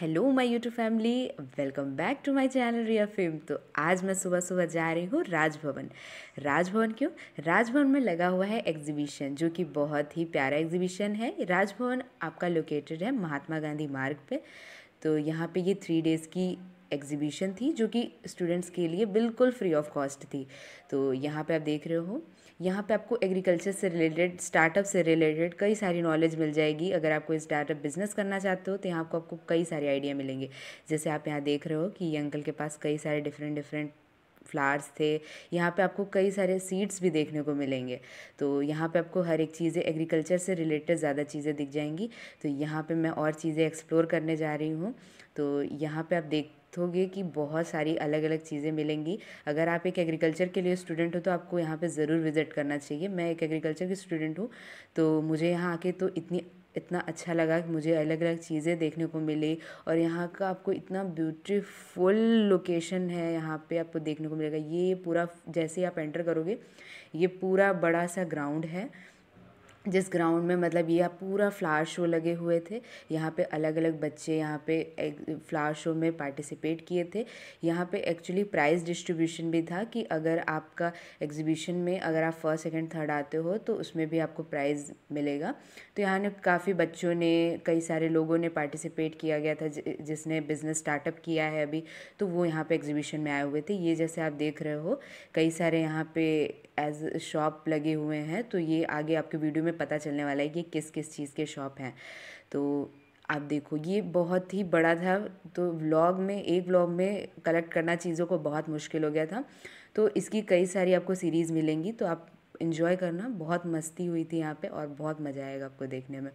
hello my YouTube family welcome back to my channel Riya film तो आज मैं सुबह सुबह जा रही हूँ राजभवन राजभवन क्यों राजभवन में लगा हुआ है एग्जीबिशन जो कि बहुत ही प्यारा एग्जीबिशन है राजभवन आपका लोकेटेड है महात्मा गांधी मार्ग पे तो यहाँ पे ये थ्री डेज़ की एग्जीबिशन थी जो कि स्टूडेंट्स के लिए बिल्कुल फ्री ऑफ कॉस्ट थी तो यहाँ पे आप देख रहे हो यहाँ पे आपको एग्रीकल्चर से रिलेटेड स्टार्टअप से रिलेटेड कई सारी नॉलेज मिल जाएगी अगर आप कोई स्टार्टअप बिजनेस करना चाहते हो तो यहाँ आपको आपको कई सारे आइडिया मिलेंगे जैसे आप यहाँ देख रहे हो कि ये अंकल के पास कई सारे डिफरेंट डिफरेंट फ्लावर्स थे यहाँ पे आपको कई सारे सीड्स भी देखने को मिलेंगे तो यहाँ पे आपको हर एक चीज़ें एग्रीकल्चर से रिलेटेड ज़्यादा चीज़ें दिख जाएंगी तो यहाँ पे मैं और चीज़ें एक्सप्लोर करने जा रही हूँ तो यहाँ पे आप देख देखोगे कि बहुत सारी अलग अलग चीज़ें मिलेंगी अगर आप एक एग्रीकल्चर के लिए स्टूडेंट हो तो आपको यहाँ पे ज़रूर विज़िट करना चाहिए मैं एक एग्रीकल्चर की स्टूडेंट हूँ तो मुझे यहाँ आके तो इतनी इतना अच्छा लगा कि मुझे अलग अलग चीज़ें देखने को मिली और यहाँ का आपको इतना ब्यूटीफुल लोकेशन है यहाँ पे आपको देखने को मिलेगा ये पूरा जैसे आप एंटर करोगे ये पूरा बड़ा सा ग्राउंड है जिस ग्राउंड में मतलब यह पूरा फ्लावर शो लगे हुए थे यहाँ पे अलग अलग बच्चे यहाँ पे फ्लावर शो में पार्टिसिपेट किए थे यहाँ पे एक्चुअली प्राइज़ डिस्ट्रीब्यूशन भी था कि अगर आपका एग्जीबिशन में अगर आप फर्स्ट सेकंड थर्ड आते हो तो उसमें भी आपको प्राइज़ मिलेगा तो यहाँ ने काफ़ी बच्चों ने कई सारे लोगों ने पार्टिसिपेट किया गया था जिसने बिज़नेस स्टार्टअप किया है अभी तो वो यहाँ पर एग्जीबिशन में आए हुए थे ये जैसे आप देख रहे हो कई सारे यहाँ पर एज शॉप लगे हुए हैं तो ये आगे आपके वीडियो में पता चलने वाला है कि किस किस चीज़ के शॉप हैं तो आप देखो ये बहुत ही बड़ा था तो व्लॉग में एक व्लॉग में कलेक्ट करना चीज़ों को बहुत मुश्किल हो गया था तो इसकी कई सारी आपको सीरीज़ मिलेंगी तो आप इन्जॉय करना बहुत मस्ती हुई थी यहाँ पे और बहुत मज़ा आएगा आपको देखने में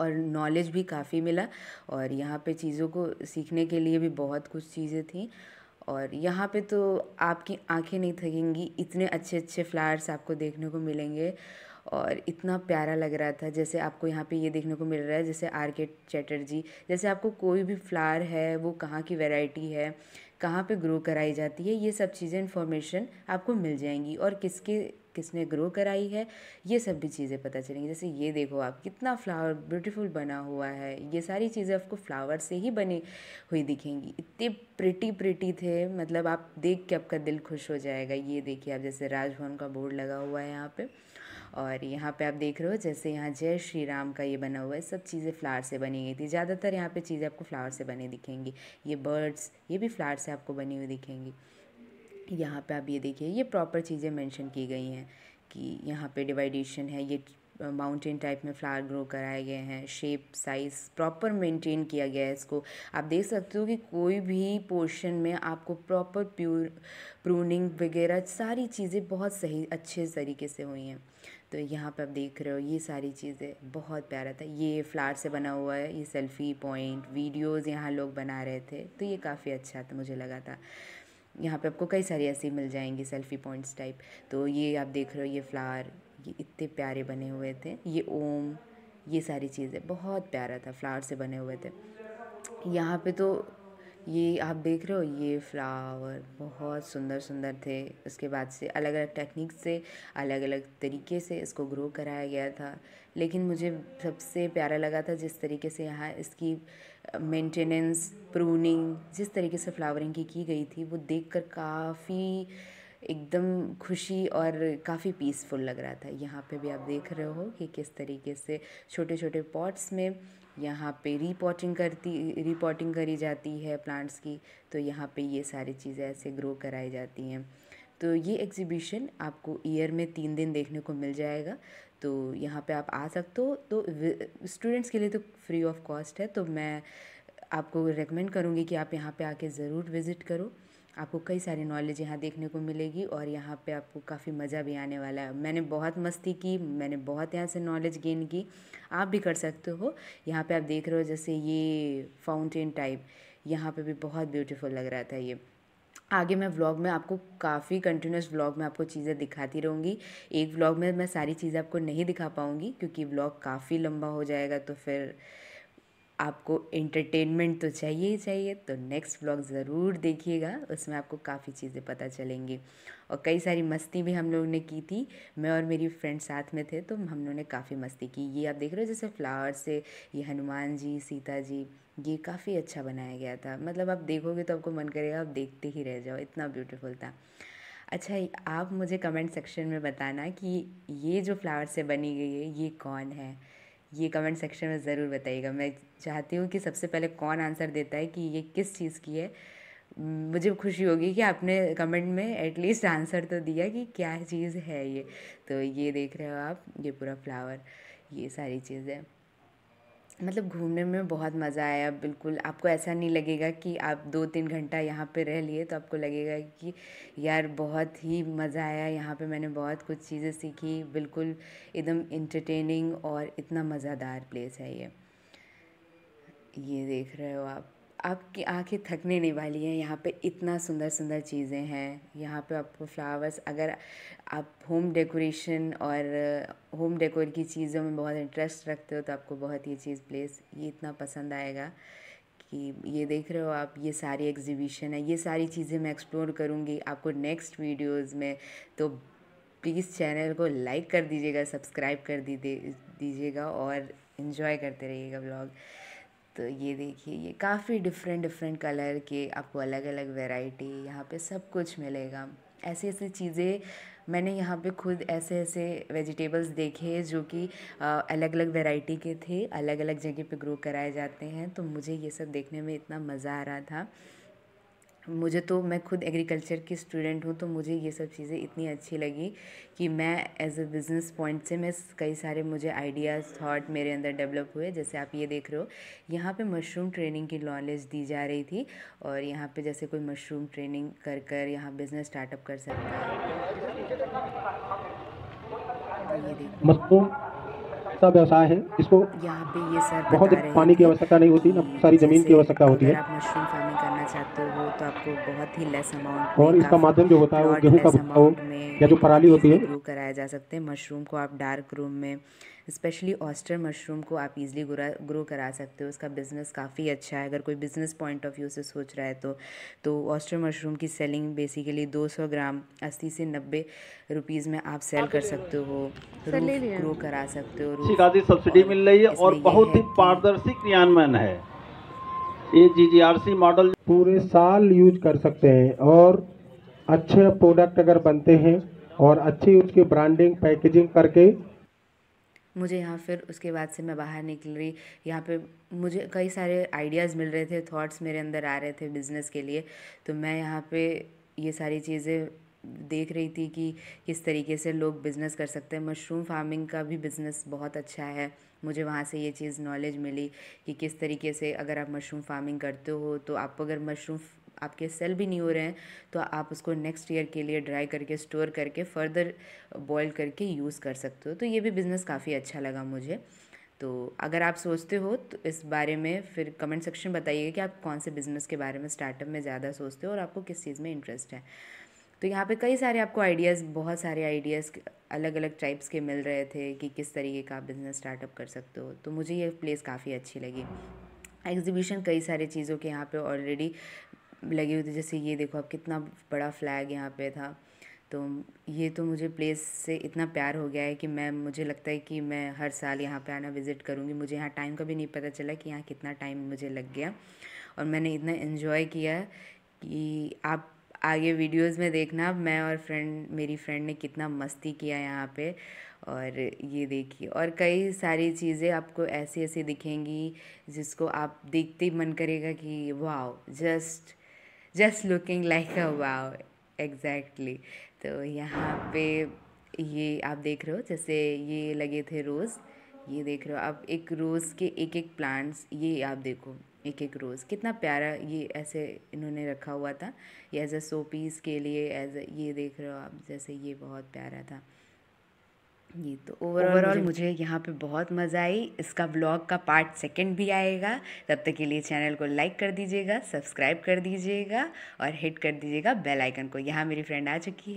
और नॉलेज भी काफ़ी मिला और यहाँ पे चीज़ों को सीखने के लिए भी बहुत कुछ चीज़ें थी और यहाँ पे तो आपकी आंखें नहीं थकेंगी इतने अच्छे अच्छे फ्लावर्स आपको देखने को मिलेंगे और इतना प्यारा लग रहा था जैसे आपको यहाँ पे ये देखने को मिल रहा है जैसे आर के चैटर्जी जैसे आपको कोई भी फ्लावर है वो कहाँ की वैरायटी है कहाँ पे ग्रो कराई जाती है ये सब चीज़ें इन्फॉर्मेशन आपको मिल जाएंगी और किसके किसने ग्रो कराई है ये सब भी चीज़ें पता चलेंगी जैसे ये देखो आप कितना फ्लावर ब्यूटीफुल बना हुआ है ये सारी चीज़ें आपको फ्लावर से ही बनी हुई दिखेंगी इतने प्रिटी प्रिटी थे मतलब आप देख के आपका दिल खुश हो जाएगा ये देखिए आप जैसे राजभवन का बोर्ड लगा हुआ है यहाँ पर और यहाँ पे आप देख रहे हो जैसे यहाँ जय श्री राम का ये बना हुआ है सब चीज़ें फ्लावर से बनी गई थी ज़्यादातर यहाँ पे चीज़ें आपको फ्लावर से बनी दिखेंगी ये बर्ड्स ये भी फ्लावर से आपको बनी हुई दिखेंगी यहाँ पे आप ये देखिए ये प्रॉपर चीज़ें मेंशन की गई हैं कि यहाँ पे डिवाइडेशन है ये माउंटेन टाइप में फ्लावर ग्रो कराए गए हैं शेप साइज़ प्रॉपर मेंटेन किया गया है इसको आप देख सकते हो कि कोई भी पोर्शन में आपको प्रॉपर प्यूर प्रूनिंग वगैरह सारी चीज़ें बहुत सही अच्छे तरीके से हुई हैं तो यहाँ पर आप देख रहे हो ये सारी चीज़ें बहुत प्यारा था ये फ्लावर से बना हुआ है ये सेल्फी पॉइंट वीडियोज़ यहाँ लोग बना रहे थे तो ये काफ़ी अच्छा था मुझे लगा था यहाँ पे आपको कई सारी ऐसी मिल जाएंगी सेल्फी पॉइंट्स टाइप तो ये आप देख रहे हो ये फ्लावर ये इतने प्यारे बने हुए थे ये ओम ये सारी चीज़ें बहुत प्यारा था फ्लावर से बने हुए थे यहाँ पे तो ये आप देख रहे हो ये फ्लावर बहुत सुंदर सुंदर थे उसके बाद से अलग अलग टेक्निक से अलग अलग तरीके से इसको ग्रो कराया गया था लेकिन मुझे सबसे प्यारा लगा था जिस तरीके से यहाँ इसकी मेंटेनेंस प्रूनिंग जिस तरीके से फ्लावरिंग की की गई थी वो देखकर काफ़ी एकदम खुशी और काफ़ी पीसफुल लग रहा था यहाँ पे भी आप देख रहे हो कि किस तरीके से छोटे छोटे पॉट्स में यहाँ पे रीपॉटिंग करती रीपॉटिंग करी जाती है प्लांट्स की तो यहाँ पे ये सारी चीज़ें ऐसे ग्रो कराई जाती हैं तो ये एग्ज़िबिशन आपको ईयर में तीन दिन देखने को मिल जाएगा तो यहाँ पे आप आ सकते हो तो स्टूडेंट्स के लिए तो फ्री ऑफ कॉस्ट है तो मैं आपको रेकमेंड करूँगी कि आप यहाँ पे आके ज़रूर विज़िट करो आपको कई सारी नॉलेज यहाँ देखने को मिलेगी और यहाँ पे आपको काफ़ी मज़ा भी आने वाला है मैंने बहुत मस्ती की मैंने बहुत यहाँ से नॉलेज गेन की आप भी कर सकते हो यहाँ पे आप देख रहे हो जैसे ये फाउंटेन टाइप यहाँ पे भी बहुत ब्यूटीफुल लग रहा था ये आगे मैं व्लॉग में आपको काफ़ी कंटिन्यूस व्लॉग में आपको चीज़ें दिखाती रहूँगी एक व्लॉग में मैं सारी चीज़ें आपको नहीं दिखा पाऊँगी क्योंकि व्लॉग काफ़ी लंबा हो जाएगा तो फिर आपको एंटरटेनमेंट तो चाहिए ही चाहिए तो नेक्स्ट व्लॉग ज़रूर देखिएगा उसमें आपको काफ़ी चीज़ें पता चलेंगी और कई सारी मस्ती भी हम लोगों ने की थी मैं और मेरी फ्रेंड साथ में थे तो हम लोगों ने काफ़ी मस्ती की ये आप देख रहे हो जैसे फ्लावर्स से ये हनुमान जी सीता जी ये काफ़ी अच्छा बनाया गया था मतलब आप देखोगे तो आपको मन करेगा आप देखते ही रह जाओ इतना ब्यूटीफुल था अच्छा आप मुझे कमेंट सेक्शन में बताना कि ये जो फ्लावर से बनी गई है ये कौन है ये कमेंट सेक्शन में ज़रूर बताइएगा मैं चाहती हूँ कि सबसे पहले कौन आंसर देता है कि ये किस चीज़ की है मुझे खुशी होगी कि आपने कमेंट में एटलीस्ट आंसर तो दिया कि क्या चीज़ है ये तो ये देख रहे हो आप ये पूरा फ्लावर ये सारी चीज़ें मतलब घूमने में बहुत मज़ा आया बिल्कुल आपको ऐसा नहीं लगेगा कि आप दो तीन घंटा यहाँ पे रह लिए तो आपको लगेगा कि यार बहुत ही मज़ा आया यहाँ पे मैंने बहुत कुछ चीज़ें सीखी बिल्कुल एकदम इंटरटेनिंग और इतना मज़ेदार प्लेस है ये ये देख रहे हो आप आपकी आंखें थकने नहीं वाली हैं यहाँ पे इतना सुंदर सुंदर चीज़ें हैं यहाँ पे आपको फ्लावर्स अगर आप होम डेकोरेशन और होम uh, डेकोर की चीज़ों में बहुत इंटरेस्ट रखते हो तो आपको बहुत ये चीज़ प्लेस ये इतना पसंद आएगा कि ये देख रहे हो आप ये सारी एग्जीबिशन है ये सारी चीज़ें मैं एक्सप्लोर करूँगी आपको नेक्स्ट वीडियोज़ में तो प्लीज़ चैनल को लाइक कर दीजिएगा सब्सक्राइब कर दीजिएगा और इन्जॉय करते रहिएगा ब्लॉग तो ये देखिए ये काफ़ी डिफरेंट डिफरेंट कलर के आपको अलग अलग वेराइटी यहाँ पे सब कुछ मिलेगा ऐसी ऐसी चीज़ें मैंने यहाँ पे खुद ऐसे ऐसे वेजिटेबल्स देखे जो कि अलग अलग वैरायटी के थे अलग अलग जगह पे ग्रो कराए जाते हैं तो मुझे ये सब देखने में इतना मज़ा आ रहा था मुझे तो मैं खुद एग्रीकल्चर की स्टूडेंट हूँ तो मुझे ये सब चीज़ें इतनी अच्छी लगी कि मैं एज अ बिज़नेस पॉइंट से मैं कई सारे मुझे आइडियाज़ थॉट मेरे अंदर डेवलप हुए जैसे आप ये देख रहे हो यहाँ पे मशरूम ट्रेनिंग की नॉलेज दी जा रही थी और यहाँ पे जैसे कोई मशरूम ट्रेनिंग कर कर यहाँ बिज़नेस स्टार्टअप कर सकता है ये देखो अच्छा व्यवसाय है इसको बहुत पानी की आवश्यकता नहीं होती ना सारी ज़मीन की आवश्यकता होती है तो आपको बहुत ही लेस अमाउंट और इसका माध्यम जो होता है वो गेहूँ का या जो पराली होती है कराया जा सकते हैं मशरूम को आप डार्क रूम में स्पेशली ऑस्टर मशरूम को आप इजीली ग्रो करा सकते हो उसका बिज़नेस काफ़ी अच्छा है अगर कोई बिज़नेस पॉइंट ऑफ व्यू से सोच रहा है तो तो ऑस्टर मशरूम की सेलिंग बेसिकली 200 ग्राम 80 से 90 रुपीज़ में आप सेल कर सकते हो ग्रो करा सकते हो सब्सिडी मिल रही है और बहुत ही पारदर्शी क्रियान्वयन है ये जी मॉडल पूरे साल यूज कर सकते हैं और अच्छे प्रोडक्ट अगर बनते हैं और अच्छी उसकी ब्रांडिंग पैकेजिंग करके मुझे यहाँ फिर उसके बाद से मैं बाहर निकल रही यहाँ पे मुझे कई सारे आइडियाज़ मिल रहे थे थॉट्स मेरे अंदर आ रहे थे बिज़नेस के लिए तो मैं यहाँ पे ये सारी चीज़ें देख रही थी कि किस तरीके से लोग बिज़नेस कर सकते हैं मशरूम फार्मिंग का भी बिज़नेस बहुत अच्छा है मुझे वहाँ से ये चीज़ नॉलेज मिली कि किस तरीके से अगर आप मशरूम फार्मिंग करते हो तो आप अगर मशरूम आपके सेल भी नहीं हो रहे हैं तो आप उसको नेक्स्ट ईयर के लिए ड्राई करके स्टोर करके फर्दर बॉयल करके यूज़ कर सकते हो तो ये भी बिज़नेस काफ़ी अच्छा लगा मुझे तो अगर आप सोचते हो तो इस बारे में फिर कमेंट सेक्शन बताइएगा कि आप कौन से बिज़नेस के बारे में स्टार्टअप में ज़्यादा सोचते हो और आपको किस चीज़ में इंटरेस्ट है तो यहाँ पे कई सारे आपको आइडियाज़ बहुत सारे आइडियाज़ अलग अलग टाइप्स के मिल रहे थे कि किस तरीके का आप बिज़नेस स्टार्टअप कर सकते हो तो मुझे ये प्लेस काफ़ी अच्छी लगी एग्जीबिशन कई सारे चीज़ों के यहाँ पे ऑलरेडी लगे हुए थे जैसे ये देखो आप कितना बड़ा फ्लैग यहाँ पे था तो ये तो मुझे प्लेस से इतना प्यार हो गया है कि मैं मुझे लगता है कि मैं हर साल यहाँ पे आना विज़िट करूँगी मुझे यहाँ टाइम का भी नहीं पता चला कि यहाँ कितना टाइम मुझे लग गया और मैंने इतना इन्जॉय किया कि आप आगे वीडियोस में देखना मैं और फ्रेंड मेरी फ्रेंड ने कितना मस्ती किया यहाँ पे और ये देखिए और कई सारी चीज़ें आपको ऐसी ऐसी दिखेंगी जिसको आप देखते ही मन करेगा कि वाह just just looking like a wow exactly तो यहाँ पे ये आप देख रहे हो जैसे ये लगे थे रोज़ ये देख रहे हो आप एक रोज़ के एक एक प्लांट्स ये आप देखो एक एक रोज़ कितना प्यारा ये ऐसे इन्होंने रखा हुआ था ये एज अ सो पीस के लिए एज ये देख रहे हो आप जैसे ये बहुत प्यारा था ये तो ओवरऑल मुझे यहाँ पे बहुत मज़ा आई इसका ब्लॉग का पार्ट सेकंड भी आएगा तब तक के लिए चैनल को लाइक कर दीजिएगा सब्सक्राइब कर दीजिएगा और हिट कर दीजिएगा बेल आइकन को यहाँ मेरी फ्रेंड आ चुकी है